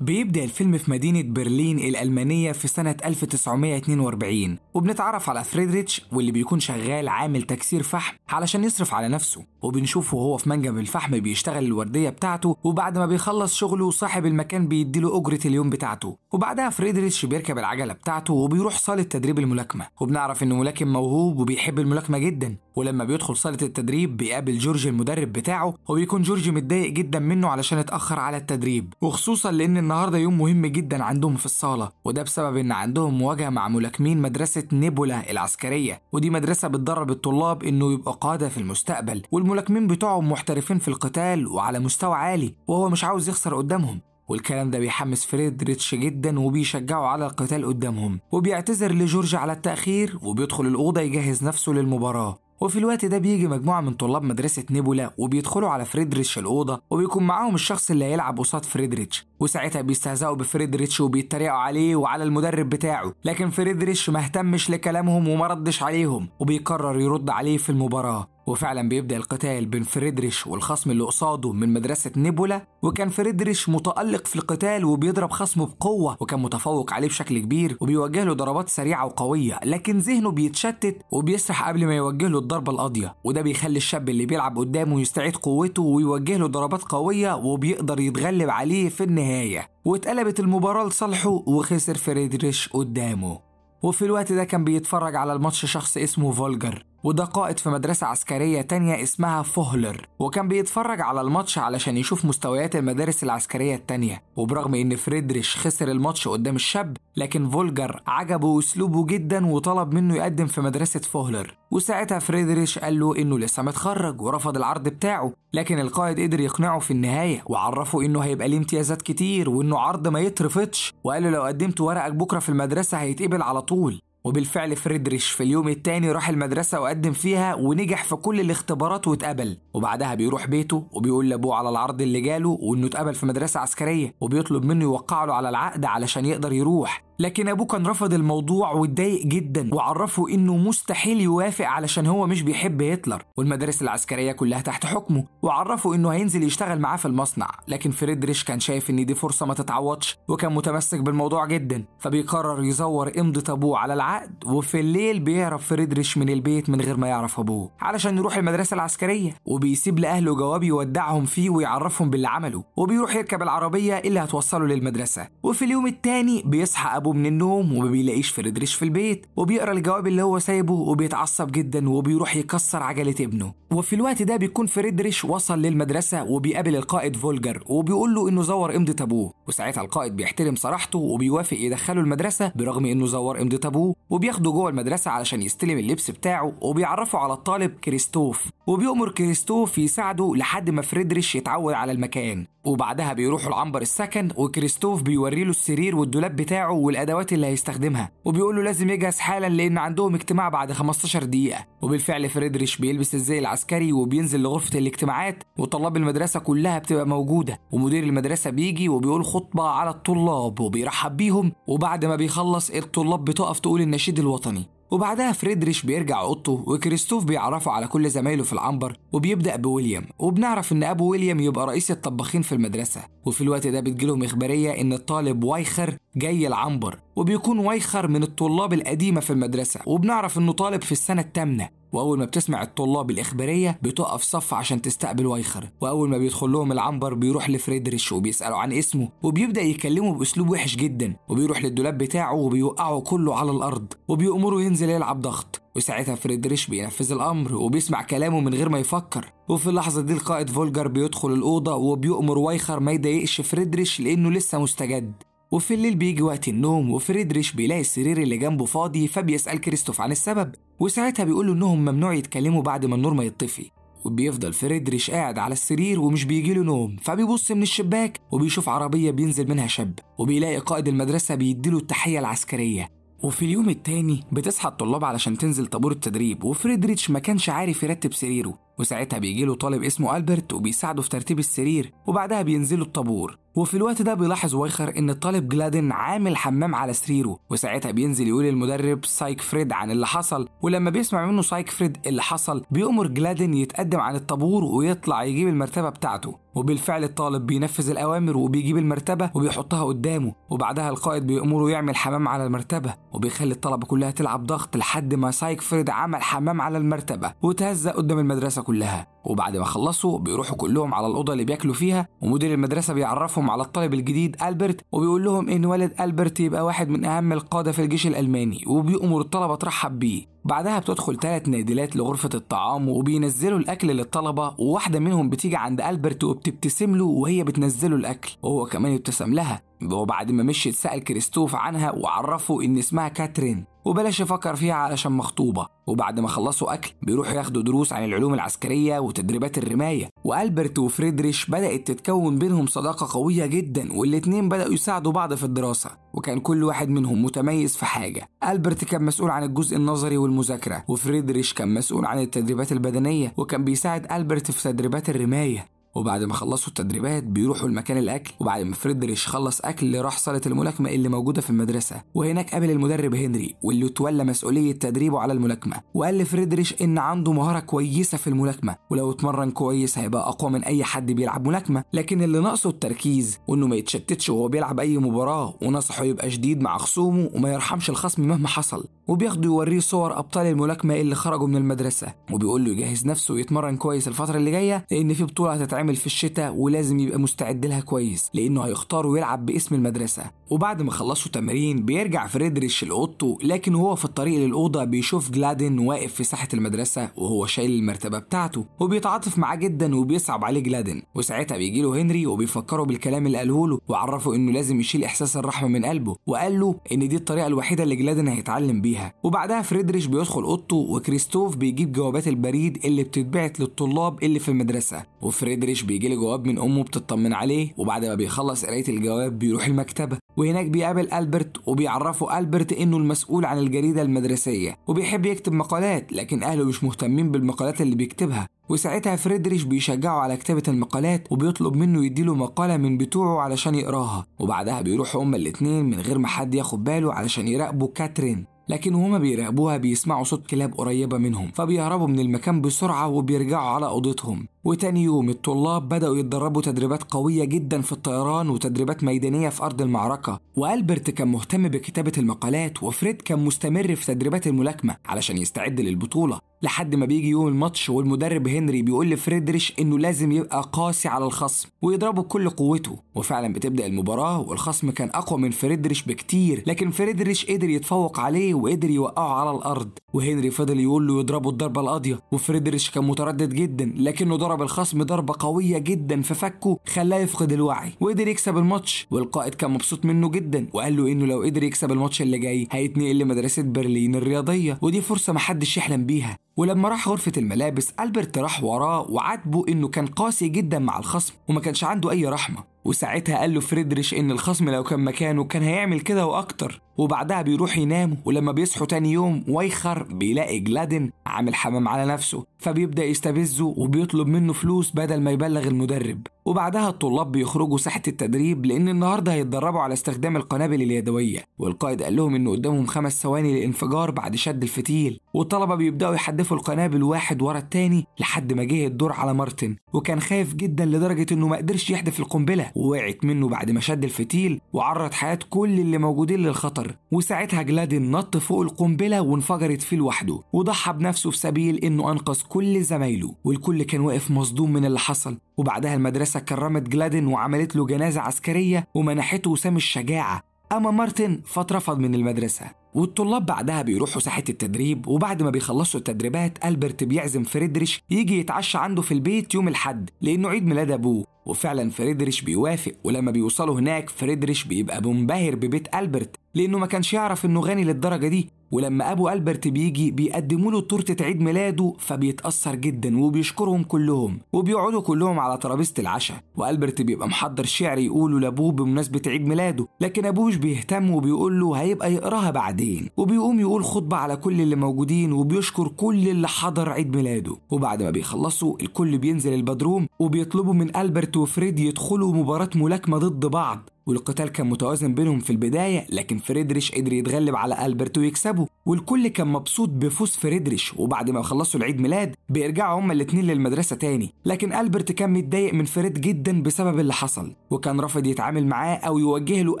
بيبدأ الفيلم في مدينة برلين الألمانية في سنة 1942 وبنتعرف على فريدريتش واللي بيكون شغال عامل تكسير فحم علشان يصرف على نفسه وبنشوفه وهو في منجم الفحم بيشتغل الوردية بتاعته وبعد ما بيخلص شغله صاحب المكان بيديله أجرة اليوم بتاعته وبعدها فريدريتش بيركب العجلة بتاعته وبيروح صالة تدريب الملاكمة وبنعرف إنه ملاكم موهوب وبيحب الملاكمة جدا ولما بيدخل صالة التدريب بيقابل جورج المدرب بتاعه وبيكون جورج متضايق جدا منه علشان اتأخر على التدريب وخصوصا لأن النهارده يوم مهم جدا عندهم في الصاله وده بسبب ان عندهم مواجهه مع ملاكمين مدرسه نيبولا العسكريه ودي مدرسه بتدرب الطلاب انه يبقى قاده في المستقبل والملاكمين بتوعهم محترفين في القتال وعلى مستوى عالي وهو مش عاوز يخسر قدامهم والكلام ده بيحمس فريدريتش جدا وبيشجعه على القتال قدامهم وبيعتذر لجورج على التأخير وبيدخل الأوضة يجهز نفسه للمباراة وفي الوقت ده بيجي مجموعة من طلاب مدرسة نيبولا وبيدخلوا على فريدريتش الأوضة وبيكون معاهم الشخص اللي هيلعب قصاد فريدريتش وساعتها بيستهزأوا بفريدريتش وبيتريقوا عليه وعلى المدرب بتاعه لكن فريدريتش مهتمش لكلامهم ومردش عليهم وبيقرر يرد عليه في المباراة وفعلا بيبدأ القتال بين فريدريش والخصم اللي قصاده من مدرسة نيبولا وكان فريدريش متألق في القتال وبيضرب خصمه بقوة وكان متفوق عليه بشكل كبير وبيوجه له ضربات سريعة وقوية لكن ذهنه بيتشتت وبيسرح قبل ما يوجه له الضربة القاضية وده بيخلي الشاب اللي بيلعب قدامه يستعيد قوته ويوجه له ضربات قوية وبيقدر يتغلب عليه في النهاية واتقلبت المباراة لصالحه وخسر فريدريش قدامه وفي الوقت ده كان بيتفرج على الماتش شخص اسمه فولجر وده قائد في مدرسة عسكرية تانية اسمها فوهلر وكان بيتفرج على الماتش علشان يشوف مستويات المدارس العسكرية التانية وبرغم ان فريدريش خسر الماتش قدام الشاب لكن فولجر عجبه اسلوبه جدا وطلب منه يقدم في مدرسة فوهلر وساعتها فريدريش قال له انه لسه متخرج ورفض العرض بتاعه لكن القائد قدر يقنعه في النهاية وعرفه انه هيبقى ليه امتيازات كتير وانه عرض ما يترفضش وقال له لو قدمت ورقك بكرة في المدرسة هيتقبل على طول وبالفعل فريدريش في اليوم التاني راح المدرسة وقدم فيها ونجح في كل الاختبارات واتقبل وبعدها بيروح بيته وبيقول لأبوه على العرض اللي جاله وإنه اتقبل في مدرسة عسكرية وبيطلب منه يوقع له على العقد علشان يقدر يروح لكن ابوه كان رفض الموضوع واتضايق جدا وعرفه انه مستحيل يوافق علشان هو مش بيحب هتلر والمدارس العسكريه كلها تحت حكمه وعرفه انه هينزل يشتغل معاه في المصنع لكن فريدريش كان شايف ان دي فرصه ما تتعوضش وكان متمسك بالموضوع جدا فبيقرر يزور امضه ابوه على العقد وفي الليل بيهرب فريدريش من البيت من غير ما يعرف ابوه علشان يروح المدرسه العسكريه وبيسيب لاهله جواب يودعهم فيه ويعرفهم باللي عمله وبيروح يركب العربيه اللي هتوصله للمدرسه وفي اليوم الثاني بيصحى أبوه من النوم وما بيلاقيش فريدريش في البيت وبيقرا الجواب اللي هو سايبه وبيتعصب جدا وبيروح يكسر عجلة ابنه وفي الوقت ده بيكون فريدريش وصل للمدرسة وبيقابل القائد فولجر وبيقول له إنه زور امضه أبوه وساعتها القائد بيحترم صراحته وبيوافق يدخله المدرسة برغم إنه زور امضه أبوه وبياخده جوه المدرسة علشان يستلم اللبس بتاعه وبيعرفه على الطالب كريستوف وبيأمر كريستوف يساعده لحد ما فريدريش يتعود على المكان وبعدها بيروحوا لعنبر السكن وكريستوف بيوري له السرير والدولاب بتاعه والادوات اللي هيستخدمها وبيقول له لازم يجهز حالا لان عندهم اجتماع بعد 15 دقيقه وبالفعل فريدريش بيلبس الزي العسكري وبينزل لغرفه الاجتماعات وطلاب المدرسه كلها بتبقى موجوده ومدير المدرسه بيجي وبيقول خطبه على الطلاب وبيرحب بيهم وبعد ما بيخلص الطلاب بتقف تقول النشيد الوطني وبعدها فريدريش بيرجع اوضته وكريستوف بيعرفه على كل زمايله في العنبر وبيبدا بويليام وبنعرف ان ابو ويليام يبقى رئيس الطباخين في المدرسه وفي الوقت ده بتجيلهم اخباريه ان الطالب وايخر جاي العنبر وبيكون وايخر من الطلاب القديمه في المدرسه وبنعرف انه طالب في السنه الثامنه واول ما بتسمع الطلاب الاخباريه بتقف صف عشان تستقبل وايخر واول ما بيدخل لهم العنبر بيروح لفريدريش وبيسالوا عن اسمه وبيبدا يكلمه باسلوب وحش جدا وبيروح للدولاب بتاعه وبيوقعه كله على الارض وبيأمره ينزل يلعب ضغط وساعتها فريدريش بينفذ الأمر وبيسمع كلامه من غير ما يفكر وفي اللحظة دي القائد فولجر بيدخل الأوضة وبيؤمر وايخر ما يضايقش فريدريش لأنه لسه مستجد وفي الليل بيجي وقت النوم وفريدريش بيلاقي السرير اللي جنبه فاضي فبيسأل كريستوف عن السبب وساعتها بيقولوا إنهم ممنوع يتكلموا بعد ما النور ما يطفي وبيفضل فريدريش قاعد على السرير ومش بيجيله نوم فبيبص من الشباك وبيشوف عربية بينزل منها شاب وبيلاقي قائد المدرسة بيديله التحية العسكرية وفي اليوم التاني بتصحى الطلاب علشان تنزل طابور التدريب وفريدريتش ما كانش عارف يرتب سريره وساعتها بيجي له طالب اسمه ألبرت وبيساعده في ترتيب السرير وبعدها بينزلوا الطابور وفي الوقت ده بيلاحظ وايخر ان الطالب جلادن عامل حمام على سريره وساعتها بينزل يقول للمدرب سايك فريد عن اللي حصل ولما بيسمع منه سايك فريد اللي حصل بيأمر جلادن يتقدم عن الطابور ويطلع يجيب المرتبة بتاعته وبالفعل الطالب بينفذ الأوامر وبيجيب المرتبة وبيحطها قدامه وبعدها القائد بيأمره يعمل حمام على المرتبة وبيخلي الطلبة كلها تلعب ضغط لحد ما سايك فريد عمل حمام على المرتبة وتهزق قدام المدرسة كلها وبعد ما خلصوا بيروحوا كلهم على الأوضة اللي بياكلوا فيها ومدير المدرسة بيعرفهم على الطالب الجديد ألبرت وبيقول لهم إن والد ألبرت يبقى واحد من أهم القادة في الجيش الألماني وبيأمر الطلبة ترحب بيه بعدها بتدخل ثلاث نادلات لغرفة الطعام وبينزلوا الأكل للطلبة وواحدة منهم بتيجي عند ألبرت وبتبتسم له وهي بتنزله الأكل وهو كمان يبتسم لها وبعد ما مشيت سأل كريستوف عنها وعرفه إن اسمها كاترين وبلاش يفكر فيها علشان مخطوبة وبعد ما خلصوا أكل بيروحوا ياخدوا دروس عن العلوم العسكرية وتدريبات الرماية وألبرت وفريدريش بدأت تتكون بينهم صداقة قوية جدا والاتنين بدأوا يساعدوا بعض في الدراسة وكان كل واحد منهم متميز في حاجة ألبرت كان مسؤول عن الجزء النظري والمذاكرة وفريدريش كان مسؤول عن التدريبات البدنية وكان بيساعد ألبرت في تدريبات الرماية وبعد ما خلصوا التدريبات بيروحوا لمكان الاكل وبعد ما فريدريش خلص اكل راح صاله الملاكمه اللي موجوده في المدرسه وهناك قابل المدرب هنري واللي تولى مسؤوليه تدريبه على الملاكمه وقال لفريدريش ان عنده مهاره كويسه في الملاكمه ولو اتمرن كويس هيبقى اقوى من اي حد بيلعب ملاكمه لكن اللي ناقصه التركيز وانه ما يتشتتش وهو بيلعب اي مباراه ونصحه يبقى شديد مع خصومه وما يرحمش الخصم مهما حصل وبياخده يوريه صور ابطال الملاكمه اللي خرجوا من المدرسه وبيقول له يجهز نفسه ويتمرن كويس الفتره اللي جايه لان في بطوله هتتعمل هتتعمل في الشتاء ولازم يبقى مستعد لها كويس لانه هيختاروا يلعب باسم المدرسه وبعد ما خلصوا تمرين بيرجع فريدريش لاوضته لكن وهو في الطريق للاوضه بيشوف جلادن واقف في ساحه المدرسه وهو شايل المرتبه بتاعته وبيتعاطف معاه جدا وبيصعب عليه جلادن وساعتها بيجي له هنري وبيفكره بالكلام اللي قاله له وعرفه انه لازم يشيل احساس الرحمه من قلبه وقال له ان دي الطريقه الوحيده اللي جلادن هيتعلم بيها وبعدها فريدريش بيدخل اوضته وكريستوف بيجيب جوابات البريد اللي بتتبعت للطلاب اللي في المدرسه وفريدريش الجيش له جواب من أمه بتطمن عليه وبعد ما بيخلص قراية الجواب بيروح المكتبة وهناك بيقابل ألبرت وبيعرفه ألبرت إنه المسؤول عن الجريدة المدرسية وبيحب يكتب مقالات لكن أهله مش مهتمين بالمقالات اللي بيكتبها وساعتها فريدريش بيشجعه على كتابة المقالات وبيطلب منه يديله مقالة من بتوعه علشان يقراها وبعدها بيروحوا هما الاتنين من غير ما حد ياخد باله علشان يراقبوا كاترين لكن وهما بيراقبوها بيسمعوا صوت كلاب قريبة منهم فبيهربوا من المكان بسرعة وبيرجعوا على أوضتهم وتاني يوم الطلاب بدأوا يتدربوا تدريبات قوية جدا في الطيران وتدريبات ميدانية في أرض المعركة وألبرت كان مهتم بكتابة المقالات وفريد كان مستمر في تدريبات الملاكمة علشان يستعد للبطولة لحد ما بيجي يوم الماتش والمدرب هنري بيقول لفريدريش انه لازم يبقى قاسي على الخصم ويضربه بكل قوته وفعلا بتبدا المباراه والخصم كان اقوى من فريدريش بكتير لكن فريدريش قدر يتفوق عليه وقدر يوقعه على الارض وهنري فضل يقول له يضربه الضربه القاضيه وفريدريش كان متردد جدا لكنه ضرب ضرب الخصم ضربة قوية جدا في فكه خلاه يفقد الوعي وقدر يكسب الماتش والقائد كان مبسوط منه جدا وقال له انه لو قدر يكسب الماتش اللي جاي هيتنقل لمدرسة برلين الرياضية ودي فرصة محدش يحلم بيها ولما راح غرفة الملابس ألبرت راح وراه وعاتبه انه كان قاسي جدا مع الخصم وما كانش عنده اي رحمة وساعتها قال له فريدريش إن الخصم لو كان مكانه كان هيعمل كده وأكتر وبعدها بيروح ينام ولما بيصحوا تاني يوم ويخر بيلاقي جلادن عامل حمام على نفسه فبيبدأ يستفزه وبيطلب منه فلوس بدل ما يبلغ المدرب وبعدها الطلاب بيخرجوا ساحة التدريب لأن النهاردة هيتدربوا على استخدام القنابل اليدوية والقائد قال لهم إن قدامهم خمس ثواني للانفجار بعد شد الفتيل والطلبة بيبدأوا يحدفوا القنابل واحد ورا التاني لحد ما جه الدور على مارتن وكان خايف جدا لدرجة إنه ما قدرش يحدف القنبلة ووقعت منه بعد ما شد الفتيل وعرض حياة كل اللي موجودين للخطر وساعتها جلادن نط فوق القنبلة وانفجرت فيه لوحده وضحى بنفسه في سبيل إنه أنقذ كل زمايله والكل كان واقف مصدوم من اللي حصل وبعدها المدرسة كرمت جلادن وعملت له جنازة عسكرية ومنحته وسام الشجاعة أما مارتن فاترفض من المدرسة والطلاب بعدها بيروحوا ساحة التدريب وبعد ما بيخلصوا التدريبات ألبرت بيعزم فريدريش يجي يتعشى عنده في البيت يوم الحد لأنه عيد ميلاد أبوه وفعلا فريدريش بيوافق ولما بيوصلوا هناك فريدريش بيبقى منبهر ببيت ألبرت لأنه ما كانش يعرف إنه غني للدرجة دي ولما ابو البرت بيجي بيقدموا له تورته عيد ميلاده فبيتاثر جدا وبيشكرهم كلهم وبيقعدوا كلهم على ترابيزه العشاء والبرت بيبقى محضر شعر يقوله لابوه بمناسبه عيد ميلاده لكن ابوه مش بيهتم وبيقول له هيبقى يقراها بعدين وبيقوم يقول خطبه على كل اللي موجودين وبيشكر كل اللي حضر عيد ميلاده وبعد ما بيخلصوا الكل بينزل البدروم وبيطلبوا من البرت وفريد يدخلوا مباراه ملاكمه ضد بعض والقتال كان متوازن بينهم في البداية لكن فريدريش قدر يتغلب على ألبرت ويكسبه والكل كان مبسوط بفوز فريدريش وبعد ما خلصوا العيد ميلاد بيرجعوا هما الاتنين للمدرسة تاني لكن ألبرت كان متضايق من فريد جدا بسبب اللي حصل وكان رافض يتعامل معاه أو يوجه له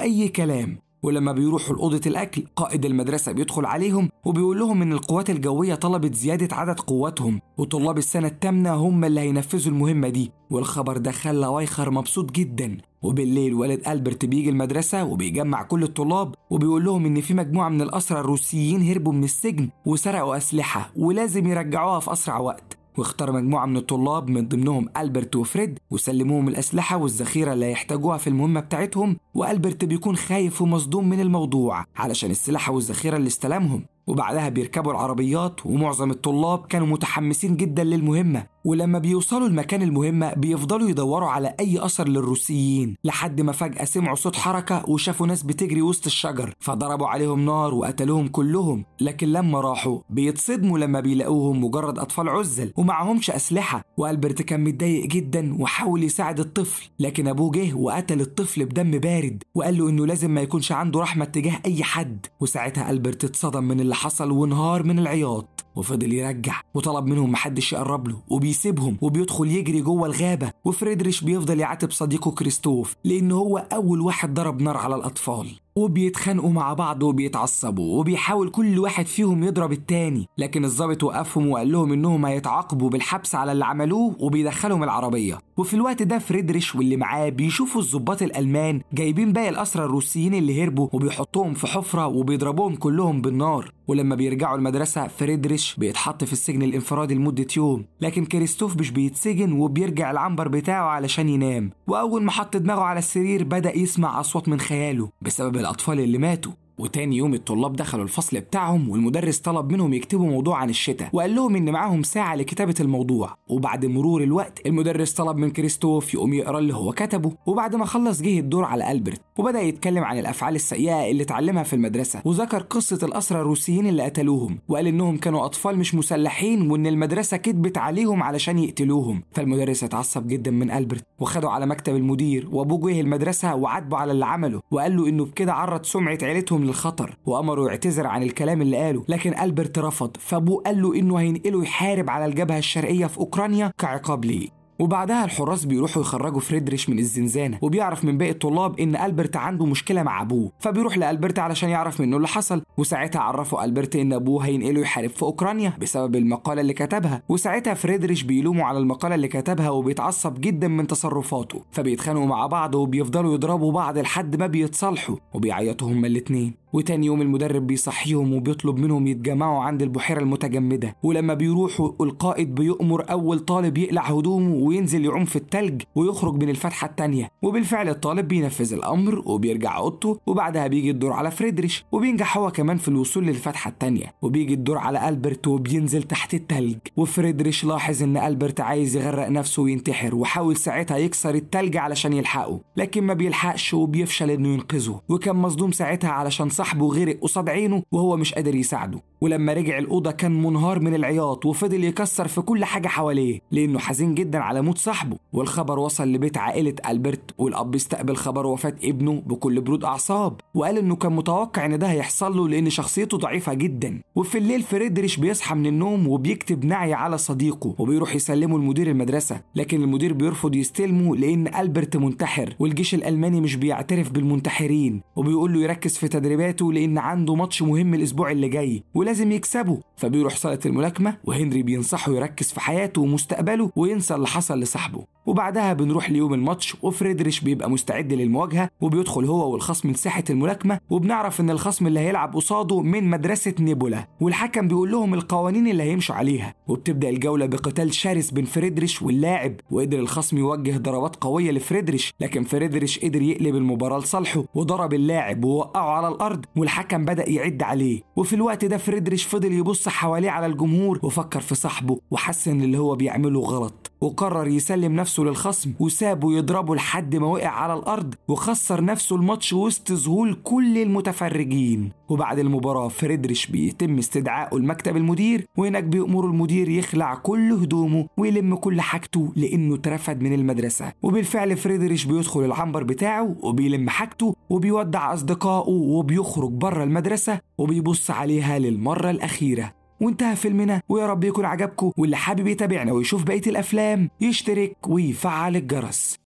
أي كلام ولما بيروحوا لأوضة الأكل قائد المدرسة بيدخل عليهم وبيقول لهم إن القوات الجوية طلبت زيادة عدد قواتهم وطلاب السنة الثامنة هم اللي هينفذوا المهمة دي والخبر ده خلى وايخر مبسوط جدا وبالليل والد ألبرت بيجي المدرسة وبيجمع كل الطلاب وبيقول لهم إن في مجموعة من الأسرى الروسيين هربوا من السجن وسرقوا أسلحة ولازم يرجعوها في أسرع وقت واختار مجموعة من الطلاب من ضمنهم ألبرت وفريد وسلموهم الأسلحة والذخيرة اللي هيحتاجوها في المهمة بتاعتهم وألبرت بيكون خايف ومصدوم من الموضوع علشان السلاح والذخيرة اللي استلمهم وبعدها بيركبوا العربيات ومعظم الطلاب كانوا متحمسين جدا للمهمة ولما بيوصلوا المكان المهمة بيفضلوا يدوروا على أي أثر للروسيين لحد ما فجأة سمعوا صوت حركة وشافوا ناس بتجري وسط الشجر فضربوا عليهم نار وقتلوهم كلهم لكن لما راحوا بيتصدموا لما بيلاقوهم مجرد أطفال عزل ومعهمش أسلحة وألبرت كان متضايق جدا وحاول يساعد الطفل لكن أبوه جه وقتل الطفل بدم بارد وقال له إنه لازم ما يكونش عنده رحمة تجاه أي حد وساعتها ألبرت اتصدم من اللي اللي حصل وانهار من العياط وفضل يرجع وطلب منهم محدش يقرب له وبيسيبهم وبيدخل يجري جوه الغابة وفريدريش بيفضل يعاتب صديقه كريستوف لأن هو أول واحد ضرب نار على الأطفال وبيتخانقوا مع بعض وبيتعصبوا وبيحاول كل واحد فيهم يضرب التاني لكن الظابط وقفهم وقال لهم انهم هيتعاقبوا بالحبس على اللي عملوه وبيدخلهم العربيه وفي الوقت ده فريدريش واللي معاه بيشوفوا الظباط الالمان جايبين باقي الاسرى الروسيين اللي هربوا وبيحطوهم في حفره وبيضربوهم كلهم بالنار ولما بيرجعوا المدرسه فريدريش الجيش بيتحط في السجن الانفرادي لمدة يوم لكن كريستوف مش بيتسجن وبيرجع العنبر بتاعه علشان ينام وأول ما حط دماغه على السرير بدأ يسمع أصوات من خياله بسبب الأطفال اللي ماتوا وتاني يوم الطلاب دخلوا الفصل بتاعهم والمدرس طلب منهم يكتبوا موضوع عن الشتاء وقال لهم ان معاهم ساعه لكتابه الموضوع وبعد مرور الوقت المدرس طلب من كريستوف يقوم يقرا اللي هو كتبه وبعد ما خلص جه الدور على البرت وبدا يتكلم عن الافعال السيئه اللي اتعلمها في المدرسه وذكر قصه الاسرى الروسيين اللي قتلوهم وقال انهم كانوا اطفال مش مسلحين وان المدرسه كذبت عليهم علشان يقتلوهم فالمدرس اتعصب جدا من البرت وخده على مكتب المدير وابوه جه المدرسه وعاتبه على اللي عمله وقال له انه بكده عرض سمعه عيلتهم للخطر وأمره يعتذر عن الكلام اللي قاله لكن ألبرت رفض فأبوه قال له إنه هينقله يحارب على الجبهة الشرقية في أوكرانيا كعقاب ليه وبعدها الحراس بيروحوا يخرجوا فريدريش من الزنزانة وبيعرف من باقي الطلاب إن ألبرت عنده مشكلة مع أبوه فبيروح لألبرت علشان يعرف منه اللي حصل وساعتها عرفوا ألبرت إن أبوه هينقله يحارب في أوكرانيا بسبب المقالة اللي كتبها وساعتها فريدريش بيلومه على المقالة اللي كتبها وبيتعصب جدا من تصرفاته فبيتخانقوا مع بعض وبيفضلوا يضربوا بعض لحد ما بيتصالحوا وبيعيطوا هما الاتنين وتاني يوم المدرب بيصحيهم وبيطلب منهم يتجمعوا عند البحيرة المتجمدة ولما بيروحوا القائد بيأمر أول طالب يقلع هدومه وينزل يعوم في التلج ويخرج من الفتحة التانية وبالفعل الطالب بينفذ الأمر وبيرجع أوضته وبعدها بيجي الدور على فريدريش وبينجح هو كمان في الوصول للفتحة التانية وبيجي الدور على ألبرت وبينزل تحت التلج وفريدريش لاحظ إن ألبرت عايز يغرق نفسه وينتحر وحاول ساعتها يكسر التلج علشان يلحقه لكن ما بيلحقش وبيفشل إنه ينقذه وكان مصدوم ساعتها علشان صح صاحبه غرق قصاد عينه وهو مش قادر يساعده ولما رجع الأوضة كان منهار من العياط وفضل يكسر في كل حاجة حواليه لأنه حزين جدا على موت صاحبه والخبر وصل لبيت عائلة ألبرت والأب استقبل خبر وفاة ابنه بكل برود أعصاب وقال إنه كان متوقع إن ده هيحصل له لأن شخصيته ضعيفة جدا وفي الليل فريدريش بيصحى من النوم وبيكتب نعي على صديقه وبيروح يسلمه لمدير المدرسة لكن المدير بيرفض يستلمه لأن ألبرت منتحر والجيش الألماني مش بيعترف بالمنتحرين وبيقول له يركز في تدريباته لأن عنده ماتش مهم الأسبوع اللي جاي ولازم يكسبه فبيروح صاله الملاكمه وهنري بينصحه يركز في حياته ومستقبله وينسى اللي حصل لصاحبه وبعدها بنروح ليوم الماتش وفريدريش بيبقى مستعد للمواجهه وبيدخل هو والخصم لساحه الملاكمه وبنعرف ان الخصم اللي هيلعب قصاده من مدرسه نيبولا والحكم بيقول لهم القوانين اللي هيمشوا عليها وبتبدا الجوله بقتال شرس بين فريدريش واللاعب وقدر الخصم يوجه ضربات قويه لفريدريش لكن فريدريش قدر يقلب المباراه لصالحه وضرب اللاعب ووقعه على الارض والحكم بدا يعد عليه وفي الوقت ده فريدريش فضل يبص حواليه على الجمهور وفكر في صاحبه وحس ان اللي هو بيعمله غلط وقرر يسلم نفسه للخصم وسابه يضربه لحد ما وقع على الأرض وخسر نفسه الماتش وسط ذهول كل المتفرجين وبعد المباراة فريدريش بيتم استدعائه لمكتب المدير وهناك بيأمره المدير يخلع كل هدومه ويلم كل حاجته لأنه اترفد من المدرسة وبالفعل فريدريش بيدخل العنبر بتاعه وبيلم حاجته وبيودع أصدقائه وبيخرج بره المدرسة وبيبص عليها للمرة الأخيرة وانتهى فيلمنا ويا رب يكون عجبكم واللي حابب يتابعنا ويشوف بقيه الافلام يشترك ويفعل الجرس